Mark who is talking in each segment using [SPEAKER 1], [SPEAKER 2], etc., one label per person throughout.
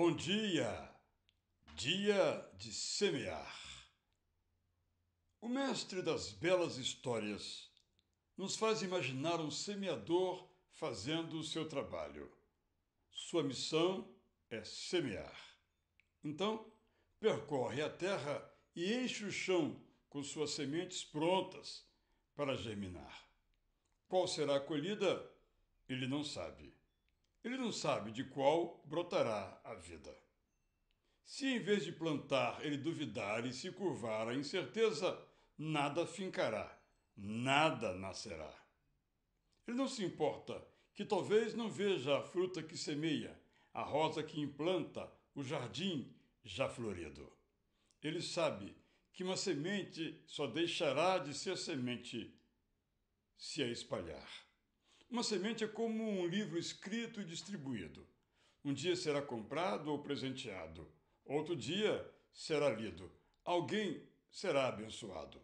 [SPEAKER 1] Bom dia! Dia de semear. O mestre das belas histórias nos faz imaginar um semeador fazendo o seu trabalho. Sua missão é semear. Então, percorre a terra e enche o chão com suas sementes prontas para germinar. Qual será a colhida? Ele não sabe ele não sabe de qual brotará a vida. Se em vez de plantar ele duvidar e se curvar à incerteza, nada fincará, nada nascerá. Ele não se importa que talvez não veja a fruta que semeia, a rosa que implanta, o jardim já florido. Ele sabe que uma semente só deixará de ser semente se a espalhar. Uma semente é como um livro escrito e distribuído. Um dia será comprado ou presenteado, outro dia será lido, alguém será abençoado.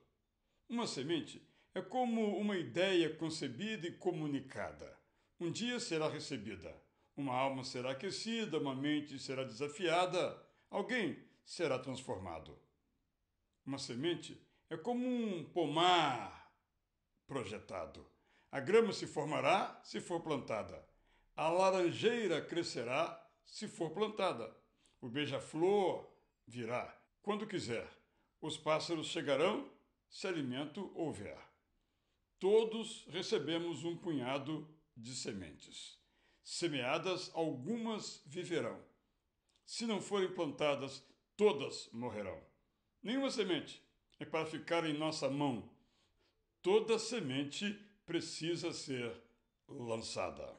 [SPEAKER 1] Uma semente é como uma ideia concebida e comunicada. Um dia será recebida, uma alma será aquecida, uma mente será desafiada, alguém será transformado. Uma semente é como um pomar projetado. A grama se formará se for plantada. A laranjeira crescerá se for plantada. O beija-flor virá quando quiser. Os pássaros chegarão se alimento houver. Todos recebemos um punhado de sementes. Semeadas, algumas viverão. Se não forem plantadas, todas morrerão. Nenhuma semente é para ficar em nossa mão. Toda semente precisa ser lançada.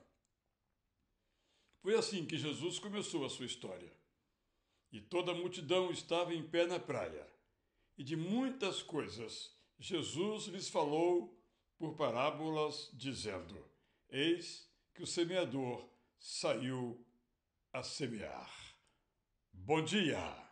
[SPEAKER 1] Foi assim que Jesus começou a sua história. E toda a multidão estava em pé na praia. E de muitas coisas Jesus lhes falou por parábolas, dizendo: Eis que o semeador saiu a semear. Bom dia!